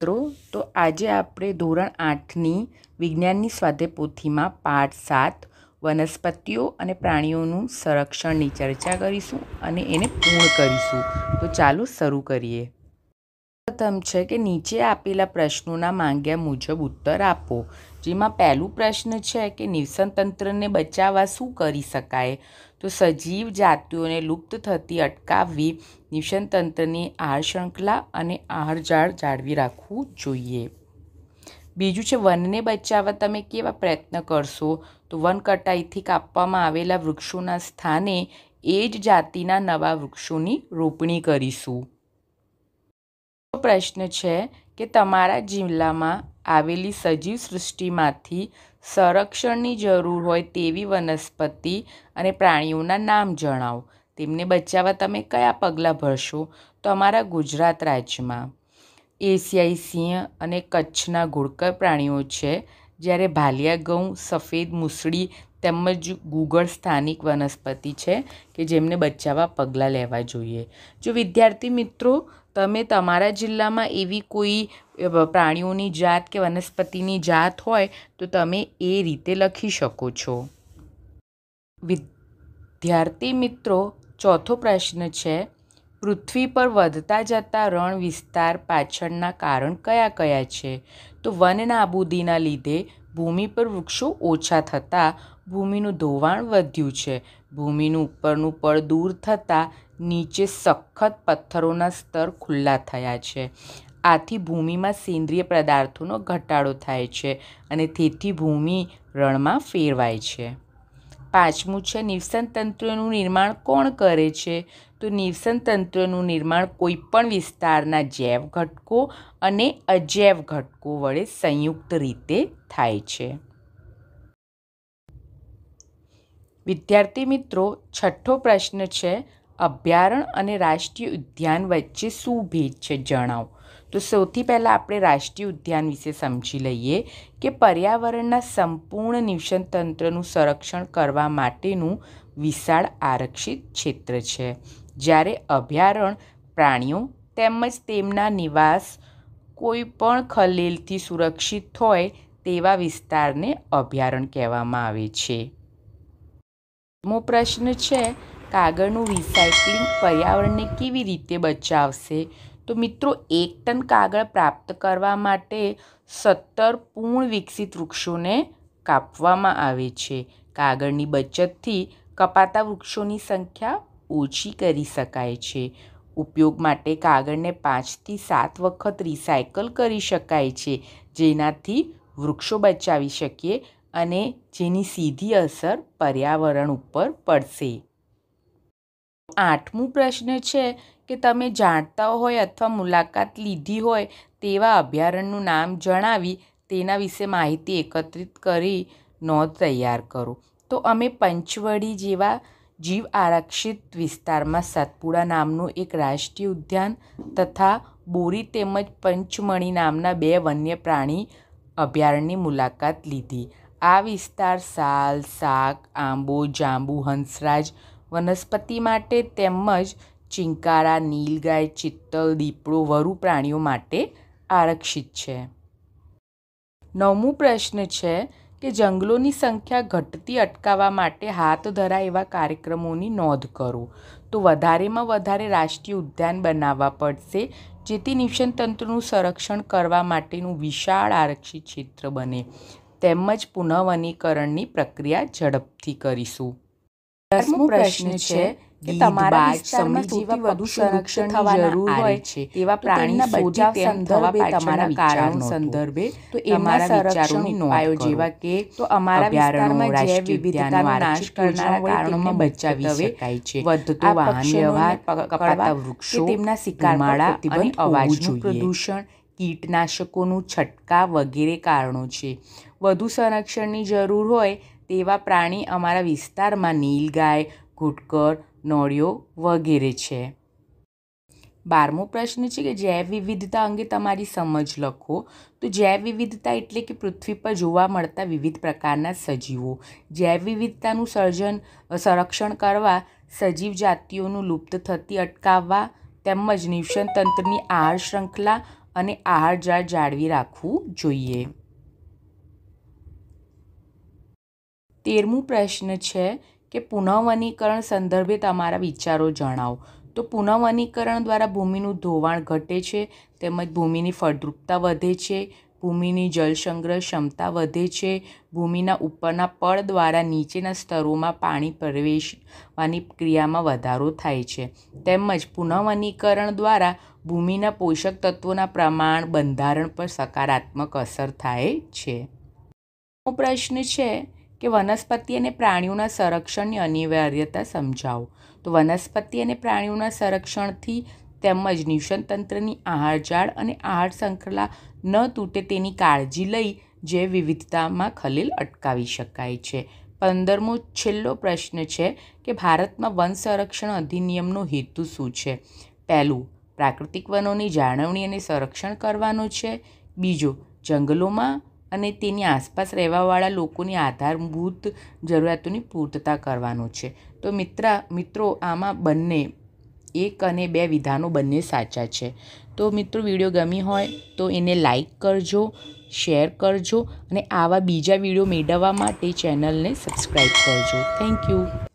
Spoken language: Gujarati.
મિત્રો તો આજે આપણે ધોરણ આઠની વિજ્ઞાનની સ્વાધે પોથીમાં પાઠ સાત વનસ્પતિઓ અને પ્રાણીઓનું સંરક્ષણની ચર્ચા કરીશું અને એને પૂર્ણ કરીશું તો ચાલુ શરૂ કરીએ પ્રથમ છે કે નીચે આપેલા પ્રશ્નોના માંગ્યા મુજબ ઉત્તર આપો જેમાં પહેલું પ્રશ્ન છે કે નિવસનતંત્રને બચાવવા શું કરી શકાય તો સજીવ જાતિઓને લુપ્ત થતી અટકાવવી નિવસનતંત્રની આહાર શૃંખલા અને આહાર ઝાડ જાળવી રાખવું જોઈએ બીજું છે વનને બચાવવા તમે કેવા પ્રયત્ન કરશો તો વન કટાઈથી કાપવામાં આવેલા વૃક્ષોના સ્થાને એ જ જાતિના નવા વૃક્ષોની રોપણી કરીશું પ્રશ્ન છે કે તમારા જિલ્લામાં આવેલી સજીવ સૃષ્ટિમાંથી સંરક્ષણની જરૂર હોય તેવી વનસ્પતિ અને પ્રાણીઓના નામ જણાવો તેમને બચાવવા તમે કયા પગલાં ભરશો તો અમારા ગુજરાત રાજ્યમાં એશિયાઈ સિંહ અને કચ્છના ઘોડકર પ્રાણીઓ છે જ્યારે ભાલિયા ઘઉં સફેદ મૂસળી તેમજ ગૂગળ સ્થાનિક વનસ્પતિ છે કે જેમને બચાવવા પગલાં લેવા જોઈએ જો વિદ્યાર્થી મિત્રો તમે તમારા જિલ્લામાં એવી કોઈ પ્રાણીઓની જાત કે વનસ્પતિની જાત હોય તો તમે એ રીતે લખી શકો છો વિદ્યાર્થી મિત્રો ચોથો પ્રશ્ન છે પૃથ્વી પર વધતા જતા રણ વિસ્તાર પાછળના કારણ કયા કયા છે તો વન નાબૂદીના લીધે ભૂમિ પર વૃક્ષો ઓછા થતાં ભૂમિનું ધોવાણ વધ્યું છે ભૂમિનું ઉપરનું પળ દૂર થતાં નીચે સખત પથ્થરોના સ્તર ખુલ્લા થયા છે આથી ભૂમિમાં સેન્દ્રિય પદાર્થોનો ઘટાડો થાય છે અને તેથી ભૂમિ રણમાં ફેરવાય છે પાંચમું છે નિવસન તંત્રનું નિર્માણ કોણ કરે છે તો નિવસન તંત્રનું નિર્માણ કોઈપણ વિસ્તારના જૈવ ઘટકો અને અજૈવ ઘટકો વડે સંયુક્ત રીતે થાય છે વિદ્યાર્થી મિત્રો છઠ્ઠો પ્રશ્ન છે અભયારણ્ય અને રાષ્ટ્રીય ઉદ્યાન વચ્ચે શું ભેદ છે જણાવો તો સૌથી પહેલાં આપણે રાષ્ટ્રીય ઉદ્યાન વિશે સમજી લઈએ કે પર્યાવરણના સંપૂર્ણ નિવસન તંત્રનું સંરક્ષણ કરવા માટેનું વિશાળ આરક્ષિત ક્ષેત્ર છે જ્યારે અભયારણ્ય પ્રાણીઓ તેમજ તેમના નિવાસ કોઈપણ ખલેલથી સુરક્ષિત હોય તેવા વિસ્તારને અભયારણ્ય કહેવામાં આવે છે મો પ્રશ્ન છે કાગળનું રિસાયકલિંગ પર્યાવરણને કેવી રીતે બચાવશે તો મિત્રો એક ટન કાગળ પ્રાપ્ત કરવા માટે સત્તર પૂર્ણ વિકસિત વૃક્ષોને કાપવામાં આવે છે કાગળની બચતથી કપાતા વૃક્ષોની સંખ્યા ઓછી કરી શકાય છે ઉપયોગ માટે કાગળને પાંચથી સાત વખત રિસાયકલ કરી શકાય છે જેનાથી વૃક્ષો બચાવી શકીએ અને જેની સીધી અસર પર્યાવરણ ઉપર પડશે આઠમું પ્રશ્ન છે કે તમે જાણતા હોય અથવા મુલાકાત લીધી હોય તેવા અભયારણ્યનું નામ જણાવી તેના વિશે માહિતી એકત્રિત કરી નોંધ તૈયાર કરો તો અમે પંચવડી જેવા જીવ આરક્ષિત વિસ્તારમાં સાતપુડા નામનું એક રાષ્ટ્રીય ઉદ્યાન તથા બોરી તેમજ પંચમણી નામના બે વન્ય પ્રાણી અભયારણ્યની મુલાકાત લીધી આ વિસ્તાર સાલ શાક આંબો જાંબુ હંસરાજ વનસ્પતિ માટે તેમજ ચિંકારા નીલગાય ચિત્તલ દીપડો વરુ પ્રાણીઓ માટે આરક્ષિત છે નવમું પ્રશ્ન છે કે જંગલોની સંખ્યા ઘટતી અટકાવવા માટે હાથ ધરાય એવા કાર્યક્રમોની નોંધ કરો તો વધારેમાં વધારે રાષ્ટ્રીય ઉદ્યાન બનાવવા પડશે જેથી નિશન તંત્રનું સંરક્ષણ કરવા માટેનું વિશાળ આરક્ષિત ક્ષેત્ર બને તેમજ પુનઃવનીકરણની પ્રક્રિયા ઝડપથી કરીશું દસમો પ્રશ્ન છે કે તમારા વિસ્તારમાં સૌથી વધુ સંરક્ષણ થવાના હોય છે તેવા પ્રાણીના બચાવ સંદર્ભે તમારા કારણ સંદર્ભે તો એમાં સંરક્ષણની નોંધાયો જેવા કે તો અમારા વિસ્તારમાં જૈવ વિવિધતાનો નાશ કરનારા કારણોમાં બચાવી શકાય છે વધતો વાહન વ્યવહાર પકડતા વૃક્ષો તેમના શિકાર માળા અને અવાજનું પ્રદૂષણ કીટનાશકોનું છંટકાવ વગેરે કારણો છે વધુ સંરક્ષણની જરૂર હોય તેવા પ્રાણી અમારા વિસ્તારમાં નીલગાય ઘૂટકર નોળિયો વગેરે છે બારમો પ્રશ્ન છે કે જૈવ વિવિધતા અંગે તમારી સમજ લખો તો જૈવ વિવિધતા એટલે કે પૃથ્વી પર જોવા મળતા વિવિધ પ્રકારના સજીવો જૈવ વિવિધતાનું સર્જન સંરક્ષણ કરવા સજીવ જાતિઓનું લુપ્ત થતી અટકાવવા તેમજ નિવસન તંત્રની આહાર શૃંખલા અને આહાર જાળ જાળવી રાખવું જોઈએ તેરમું પ્રશ્ન છે કે પુનઃવનીકરણ સંદર્ભે તમારા વિચારો જણાવો તો પુનઃવનીકરણ દ્વારા ભૂમિનું ધોવાણ ઘટે છે તેમજ ભૂમિની ફળદ્રુપતા વધે છે ભૂમિની જળસંગ્રહ ક્ષમતા વધે છે ભૂમિના ઉપરના પડ દ્વારા નીચેના સ્તરોમાં પાણી પ્રવેશવાની ક્રિયામાં વધારો થાય છે તેમજ પુનઃવનીકરણ દ્વારા ભૂમિના પોષક તત્વોના પ્રમાણ બંધારણ પર સકારાત્મક અસર થાય છે પ્રશ્ન છે કે વનસ્પતિ અને પ્રાણીઓના સંરક્ષણની અનિવાર્યતા સમજાવો તો વનસ્પતિ અને પ્રાણીઓના સંરક્ષણથી તેમજ નિષણતંત્રની આહાર જાળ અને આહાર શૃંખલા ન તૂટે તેની કાળજી લઈ જે વિવિધતામાં ખલેલ અટકાવી શકાય છે પંદરમો છેલ્લો પ્રશ્ન છે કે ભારતમાં વન સંરક્ષણ અધિનિયમનો હેતુ શું છે પહેલું પ્રાકૃતિક વનોની જાળવણી અને સંરક્ષણ કરવાનો છે બીજો જંગલોમાં અને તેની આસપાસ રહેવાવાળા લોકોની આધારભૂત જરૂરિયાતોની પૂર્તતા કરવાનો છે તો મિત્ર મિત્રો આમાં બંને એક અને બે વિધાનો બંને સાચા છે તો મિત્રો વિડીયો ગમી હોય તો એને લાઈક કરજો શેર કરજો અને આવા બીજા વિડીયો મેળવવા માટે ચેનલને સબસ્ક્રાઈબ કરજો થેન્ક યુ